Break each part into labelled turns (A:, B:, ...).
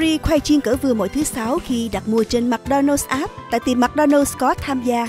A: Free khoai chiên cỡ vừa mỗi thứ sáu khi đặt mua trên McDonald's app tại tiệm McDonald's có tham gia.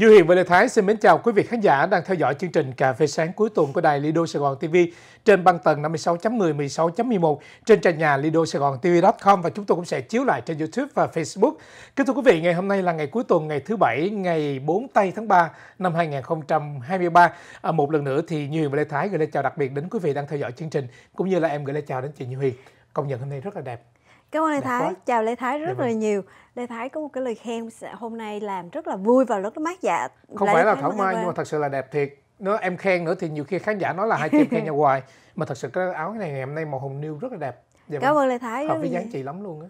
B: Dư Hiền và Lê Thái xin mến chào quý vị khán giả đang theo dõi chương trình Cà phê sáng cuối tuần của đài Lido Sài Gòn TV trên băng tần 56.10, 16.11 trên trang nhà lido sài gòn tv.com và chúng tôi cũng sẽ chiếu lại trên YouTube và Facebook. Kính thưa quý vị, ngày hôm nay là ngày cuối tuần, ngày thứ Bảy, ngày 4 tây tháng 3 năm 2023. À, một lần nữa thì Như Hiền và Lê Thái gửi lời chào đặc biệt đến quý vị đang theo dõi chương trình cũng như là em gửi lời chào đến chị Như Hiền. Công nhận hôm nay rất là đẹp,
A: Cảm ơn Lê Đẹp Thái, quá. chào Lê Thái rất Đẹp dạ là vâng. nhiều. Lê Thái có một cái lời khen hôm nay làm rất là vui và rất là mát dạ. Không Lê phải Lê là thảo mai nhưng mà thật
B: sự là đẹp thiệt. Nếu em khen nữa thì nhiều khi khán giả nói là hai chị khen nhau hoài. Mà thật sự cái áo này ngày hôm nay màu hồng nâu rất là đẹp. Dạ Cảm vâng. ơn Lê Thái. Hợp với dáng chị lắm luôn á.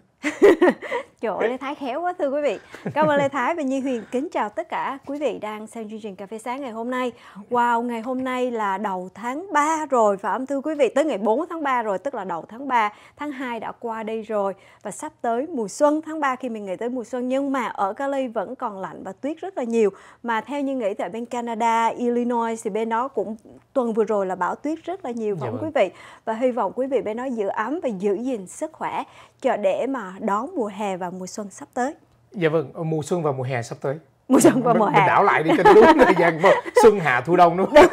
A: Trời ơi, Lê Thái khéo quá thưa quý vị. Cảm ơn Lê Thái và Nhi Huyền kính chào tất cả quý vị đang xem chương trình Cà phê sáng ngày hôm nay. Wow, ngày hôm nay là đầu tháng 3 rồi phải không thưa quý vị? Tới ngày 4 tháng 3 rồi, tức là đầu tháng 3, tháng 2 đã qua đây rồi và sắp tới mùa xuân tháng 3 khi mình nghĩ tới mùa xuân nhưng mà ở Cali vẫn còn lạnh và tuyết rất là nhiều. Mà theo như nghĩ tại bên Canada, Illinois thì bên đó cũng tuần vừa rồi là bão tuyết rất là nhiều phải dạ không dạ quý vị? Và hy vọng quý vị bên đó giữ ấm và giữ gìn sức khỏe cho để mà đón mùa hè và mùa xuân sắp tới
B: dạ vâng ờ, mùa xuân và mùa hè sắp tới
A: mùa xuân và mùa hè mình đảo lại đi cho nó đúng thời
B: gian vâng. xuân hạ thu đông đúng không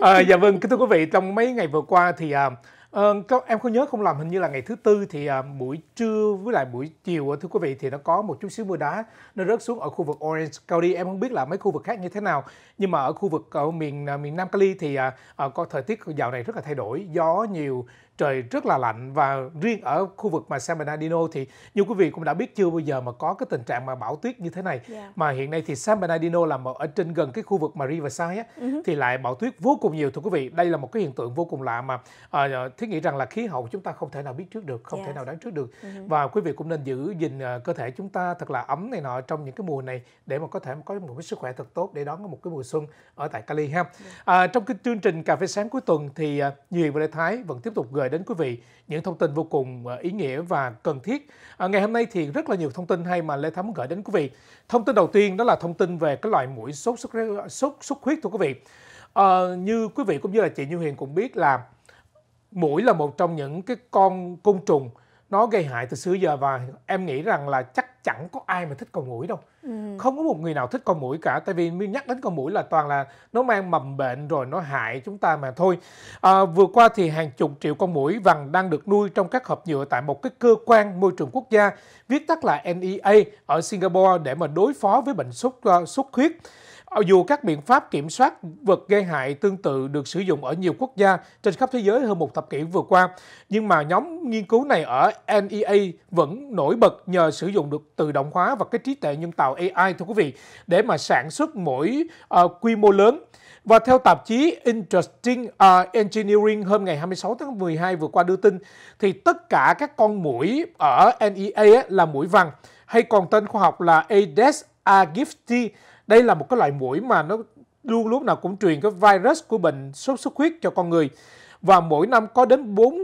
B: à, dạ vâng thưa quý vị trong mấy ngày vừa qua thì à, ờ, các em không nhớ không làm hình như là ngày thứ tư thì à, buổi trưa với lại buổi chiều thưa quý vị thì nó có một chút xíu mưa đá nó rớt xuống ở khu vực Orange County em không biết là mấy khu vực khác như thế nào nhưng mà ở khu vực ở miền miền Nam Cali thì à, có thời tiết dạo này rất là thay đổi gió nhiều trời rất là lạnh và riêng ở khu vực mà San Bernardino thì như quý vị cũng đã biết chưa bao giờ mà có cái tình trạng mà bão tuyết như thế này yeah. Dạ. mà hiện nay thì San Bernardino là ở trên gần cái khu vực mà Riverside á, uh-huh. thì lại bão tuyết vô cùng nhiều thưa quý vị đây là một cái hiện tượng vô cùng lạ mà uh, thiết nghĩ rằng là khí hậu chúng ta không thể nào biết trước được không yeah. thể nào đoán trước được uh-huh. và quý vị cũng nên giữ gìn uh, cơ thể chúng ta thật là ấm này nọ trong những cái mùa này để mà có thể có một cái sức khỏe thật tốt để đón một cái mùa xuân ở tại Cali ha yeah. Dạ. uh, à, trong cái chương trình cà phê sáng cuối tuần thì uh, Như và Lê Thái vẫn tiếp tục gửi gửi đến quý vị những thông tin vô cùng ờ, ý nghĩa và cần thiết. À, ngày hôm nay thì rất là nhiều thông tin hay mà Lê Thắm gửi đến quý vị. Thông tin đầu tiên đó là thông tin về cái loại mũi sốt xuất sốt xuất huyết thưa quý vị. À, như quý vị cũng như là chị Như Huyền cũng biết là mũi là một trong những cái con côn trùng nó gây hại từ xưa giờ và em nghĩ rằng là chắc chẳng có ai mà thích con mũi đâu ừ. không có một người nào thích con mũi cả tại vì nhắc đến con mũi là toàn là nó mang mầm bệnh rồi nó hại chúng ta mà thôi à, vừa qua thì hàng chục triệu con mũi vằn đang được nuôi trong các hộp nhựa tại một cái cơ quan môi trường quốc gia viết tắt là NEA ở Singapore để mà đối phó với bệnh sốt xuất à, sốt huyết dù các biện pháp kiểm soát vật gây hại tương tự được sử dụng ở nhiều quốc gia trên khắp thế giới hơn một thập kỷ vừa qua, nhưng mà nhóm nghiên cứu này ở NEA vẫn nổi bật nhờ sử dụng được tự động hóa và cái trí tuệ nhân tạo AI thưa quý vị để mà sản xuất mỗi uh, quy mô lớn. Và theo tạp chí Interesting uh, Engineering hôm ngày 26 tháng 12 vừa qua đưa tin thì tất cả các con mũi ở NEA là mũi vằn hay còn tên khoa học là Aedes aegypti đây là một cái loại mũi mà nó luôn lúc nào cũng truyền cái virus của bệnh sốt xuất huyết cho con người. Và mỗi năm có đến 4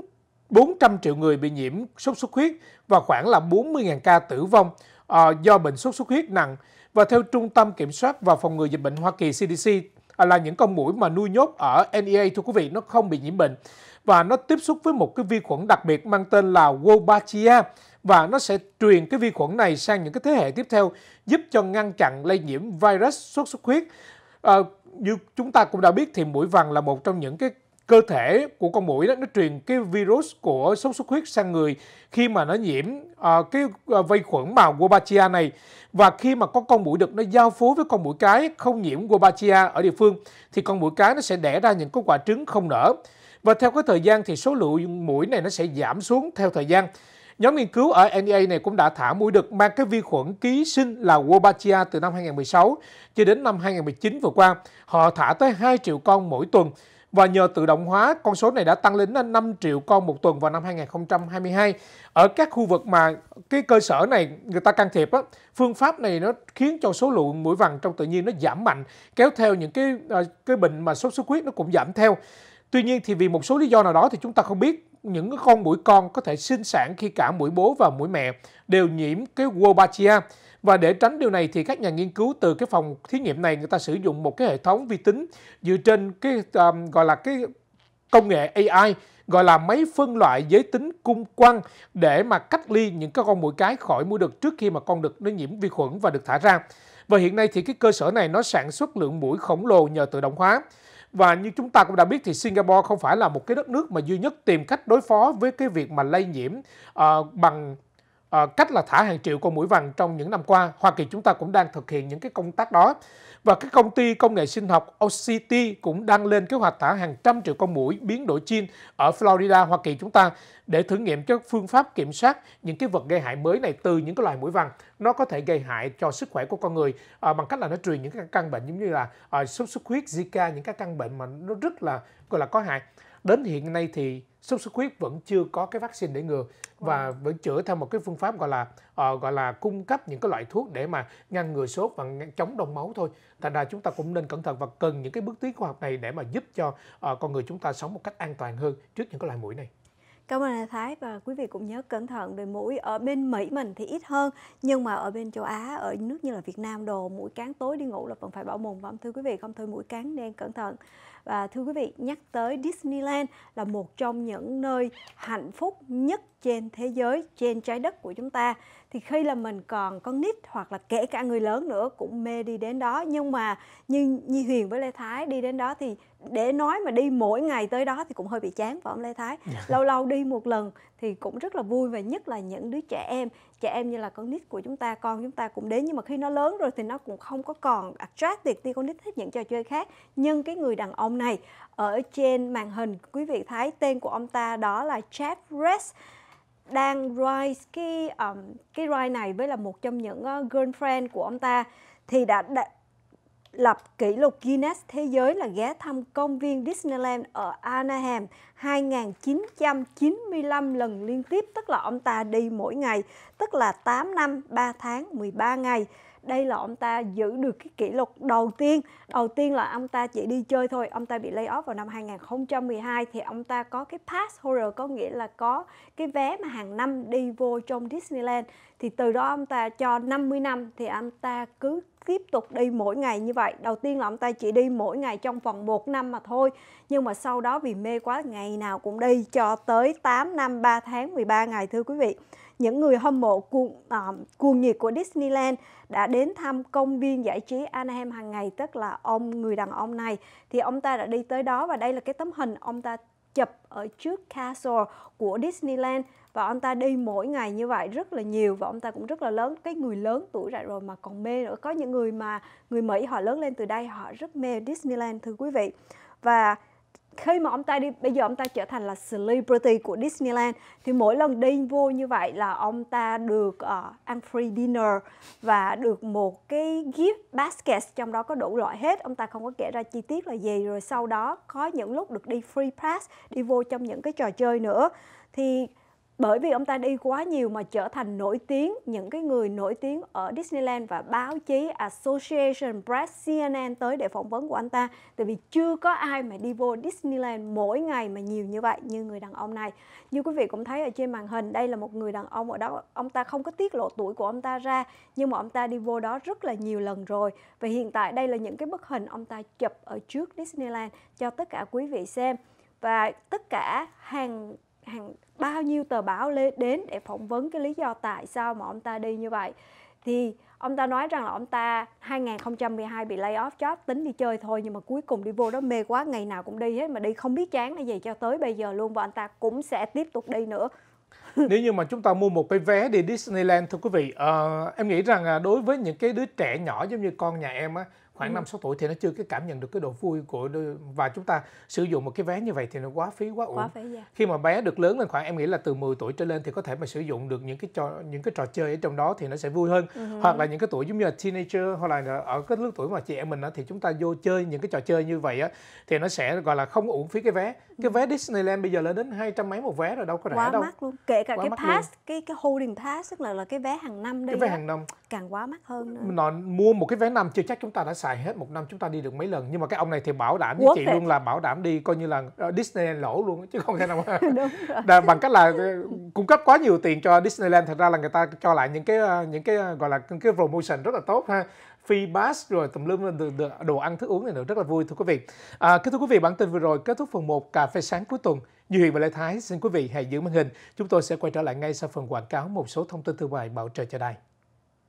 B: 400 triệu người bị nhiễm sốt xuất huyết và khoảng là 40.000 ca tử vong uh, do bệnh sốt xuất huyết nặng. Và theo Trung tâm Kiểm soát và Phòng ngừa Dịch bệnh Hoa Kỳ CDC à, là những con mũi mà nuôi nhốt ở NEA thưa quý vị nó không bị nhiễm bệnh và nó tiếp xúc với một cái vi khuẩn đặc biệt mang tên là Wolbachia và nó sẽ truyền cái vi khuẩn này sang những cái thế hệ tiếp theo giúp cho ngăn chặn lây nhiễm virus sốt xuất huyết. À, như chúng ta cũng đã biết thì mũi vằn là một trong những cái cơ thể của con mũi đó nó truyền cái virus của sốt xuất huyết sang người khi mà nó nhiễm uh, cái uh, ờ, vây khuẩn mà Wolbachia này và khi mà có con mũi đực nó giao phối với con mũi cái không nhiễm Wolbachia ở địa phương thì con mũi cái nó sẽ đẻ ra những cái quả trứng không nở và theo cái thời gian thì số lượng mũi này nó sẽ giảm xuống theo thời gian. Nhóm nghiên cứu ở NEA này cũng đã thả mũi đực mang cái vi khuẩn ký sinh là Wolbachia từ năm 2016 cho đến năm 2019 vừa qua. Họ thả tới 2 triệu con mỗi tuần và nhờ tự động hóa, con số này đã tăng lên đến 5 triệu con một tuần vào năm 2022. Ở các khu vực mà cái cơ sở này người ta can thiệp, á, phương pháp này nó khiến cho số lượng mũi vằn trong tự nhiên nó giảm mạnh, kéo theo những cái ờ, cái bệnh mà sốt xuất huyết nó cũng giảm theo. Tuy nhiên thì vì một số lý do nào đó thì chúng ta không biết những con mũi con có thể sinh sản khi cả mũi bố và mũi mẹ đều nhiễm cái Wolbachia. Và để tránh điều này thì các nhà nghiên cứu từ cái phòng thí nghiệm này người ta sử dụng một cái hệ thống vi tính dựa trên cái um, gọi là cái công nghệ AI gọi là máy phân loại giới tính cung quăng để mà cách ly những cái con mũi cái khỏi mũi đực trước khi mà con đực nó nhiễm vi khuẩn và được thả ra. Và hiện nay thì cái cơ sở này nó sản xuất lượng mũi khổng lồ nhờ tự động hóa. Và như chúng ta cũng đã biết thì Singapore không phải là một cái đất nước mà duy nhất tìm cách đối phó với cái việc mà lây nhiễm uh, bằng Ờ, cách là thả hàng triệu con mũi vằn trong những năm qua. Hoa Kỳ chúng ta cũng đang thực hiện những cái công tác đó. Và cái công ty công nghệ sinh học OCT cũng đang lên kế hoạch thả hàng trăm triệu con mũi biến đổi chin ở Florida, Hoa Kỳ chúng ta để thử nghiệm cho phương pháp kiểm soát những cái vật gây hại mới này từ những cái loài mũi vằn. Nó có thể gây hại cho sức khỏe của con người ờ, bằng cách là nó truyền những cái căn bệnh giống như là ờ, sốt xuất huyết, Zika, những cái căn bệnh mà nó rất là gọi là có hại đến hiện nay thì sốt xuất huyết vẫn chưa có cái vaccine để ngừa vâng. và wow. vẫn chữa theo một cái phương pháp gọi là uh, gọi là cung cấp những cái loại thuốc để mà ngăn ngừa sốt và chống đông máu thôi thành ra chúng ta cũng nên cẩn thận và cần những cái bước tiến khoa học này để mà giúp cho uh, con người chúng ta sống một cách an toàn hơn trước những cái loại mũi này
A: Cảm ơn Hà Thái và quý vị cũng nhớ cẩn thận về mũi ở bên Mỹ mình thì ít hơn nhưng mà ở bên châu Á ở nước như là Việt Nam đồ mũi cán tối đi ngủ là vẫn phải bảo mùng và thưa quý vị không thôi mũi cán nên cẩn thận và thưa quý vị nhắc tới Disneyland là một trong những nơi hạnh phúc nhất trên thế giới trên trái đất của chúng ta thì khi là mình còn con nít hoặc là kể cả người lớn nữa cũng mê đi đến đó nhưng mà như Nhi Huyền với Lê Thái đi đến đó thì để nói mà đi mỗi ngày tới đó thì cũng hơi bị chán phải không Lê Thái dạ. lâu lâu đi một lần thì cũng rất là vui và nhất là những đứa trẻ em trẻ em như là con nít của chúng ta con chúng ta cũng đến nhưng mà khi nó lớn rồi thì nó cũng không có còn attract được. như con nít thích những trò chơi khác nhưng cái người đàn ông này ở trên màn hình quý vị thấy tên của ông ta đó là Chad Rest đang ride cái um, cái ride này với là một trong những uh, girlfriend của ông ta thì đã, đã lập kỷ lục Guinness thế giới là ghé thăm công viên Disneyland ở Anaheim 2.995 lần liên tiếp, tức là ông ta đi mỗi ngày, tức là 8 năm 3 tháng 13 ngày. Đây là ông ta giữ được cái kỷ lục đầu tiên. Đầu tiên là ông ta chỉ đi chơi thôi, ông ta bị lay off vào năm 2012 thì ông ta có cái pass holder có nghĩa là có cái vé mà hàng năm đi vô trong Disneyland thì từ đó ông ta cho 50 năm thì ông ta cứ tiếp tục đi mỗi ngày như vậy đầu tiên là ông ta chỉ đi mỗi ngày trong vòng một năm mà thôi nhưng mà sau đó vì mê quá ngày nào cũng đi cho tới 8 năm 3 tháng 13 ngày thưa quý vị những người hâm mộ cuồng, à, cuồng nhiệt của Disneyland đã đến thăm công viên giải trí Anaheim hàng ngày tức là ông người đàn ông này thì ông ta đã đi tới đó và đây là cái tấm hình ông ta chụp ở trước castle của Disneyland và ông ta đi mỗi ngày như vậy rất là nhiều và ông ta cũng rất là lớn cái người lớn tuổi rồi rồi mà còn mê nữa có những người mà người Mỹ họ lớn lên từ đây họ rất mê Disneyland thưa quý vị và khi mà ông ta đi bây giờ ông ta trở thành là celebrity của Disneyland thì mỗi lần đi vô như vậy là ông ta được uh, ăn free dinner và được một cái gift basket trong đó có đủ loại hết ông ta không có kể ra chi tiết là gì rồi sau đó có những lúc được đi free pass đi vô trong những cái trò chơi nữa thì bởi vì ông ta đi quá nhiều mà trở thành nổi tiếng những cái người nổi tiếng ở Disneyland và báo chí Association Press CNN tới để phỏng vấn của anh ta tại vì chưa có ai mà đi vô Disneyland mỗi ngày mà nhiều như vậy như người đàn ông này như quý vị cũng thấy ở trên màn hình đây là một người đàn ông ở đó ông ta không có tiết lộ tuổi của ông ta ra nhưng mà ông ta đi vô đó rất là nhiều lần rồi và hiện tại đây là những cái bức hình ông ta chụp ở trước Disneyland cho tất cả quý vị xem và tất cả hàng hàng bao nhiêu tờ báo lên đến để phỏng vấn cái lý do tại sao mà ông ta đi như vậy thì ông ta nói rằng là ông ta 2012 bị lay off job tính đi chơi thôi nhưng mà cuối cùng đi vô đó mê quá ngày nào cũng đi hết mà đi không biết chán là gì cho tới bây giờ luôn và anh ta cũng sẽ tiếp tục đi nữa
B: nếu như mà chúng ta mua một cái vé đi Disneyland thưa quý vị uh, em nghĩ rằng à, đối với những cái đứa trẻ nhỏ giống như con nhà em á khoảng năm ừ. sáu tuổi thì nó chưa cái cảm nhận được cái độ vui của và chúng ta sử dụng một cái vé như vậy thì nó quá phí quá uổng. Quá phí, dạ. Khi mà bé được lớn lên khoảng em nghĩ là từ 10 tuổi trở lên thì có thể mà sử dụng được những cái trò những cái trò chơi ở trong đó thì nó sẽ vui hơn. Ừ. Hoặc là những cái tuổi giống như là teenager hoặc là ở cái lứa tuổi mà chị em mình đó, thì chúng ta vô chơi những cái trò chơi như vậy á thì nó sẽ gọi là không uổng phí cái vé. Cái ừ. vé Disneyland bây giờ lên đến hai trăm mấy một vé rồi đâu có rẻ quá đâu. mắc
A: luôn. Kể cả quá cái pass, luôn. cái cái holding pass tức là là cái vé hàng năm đây. Cái vé hàng năm. Càng quá mắc hơn nữa. Nó
B: mua một cái vé năm chưa chắc chúng ta đã xài xài hết một năm chúng ta đi được mấy lần nhưng mà cái ông này thì bảo đảm với chị luôn là bảo đảm đi coi như là ờ, Disneyland lỗ luôn chứ không thể nào Đà, bằng cách là ờ, cung cấp quá nhiều tiền cho Disneyland thật ra là người ta cho lại những cái ờ, những cái gọi là những cái promotion rất là tốt ha free bass rồi tùm lum đồ ăn thức uống này nữa rất là vui thưa quý vị à, kính thưa quý vị bản tin vừa rồi kết thúc phần 1 cà phê sáng cuối tuần như Huyền và Lê Thái xin quý vị hãy giữ màn hình chúng tôi sẽ quay trở lại ngay sau phần quảng cáo một số thông tin thương mại bảo trợ cho đài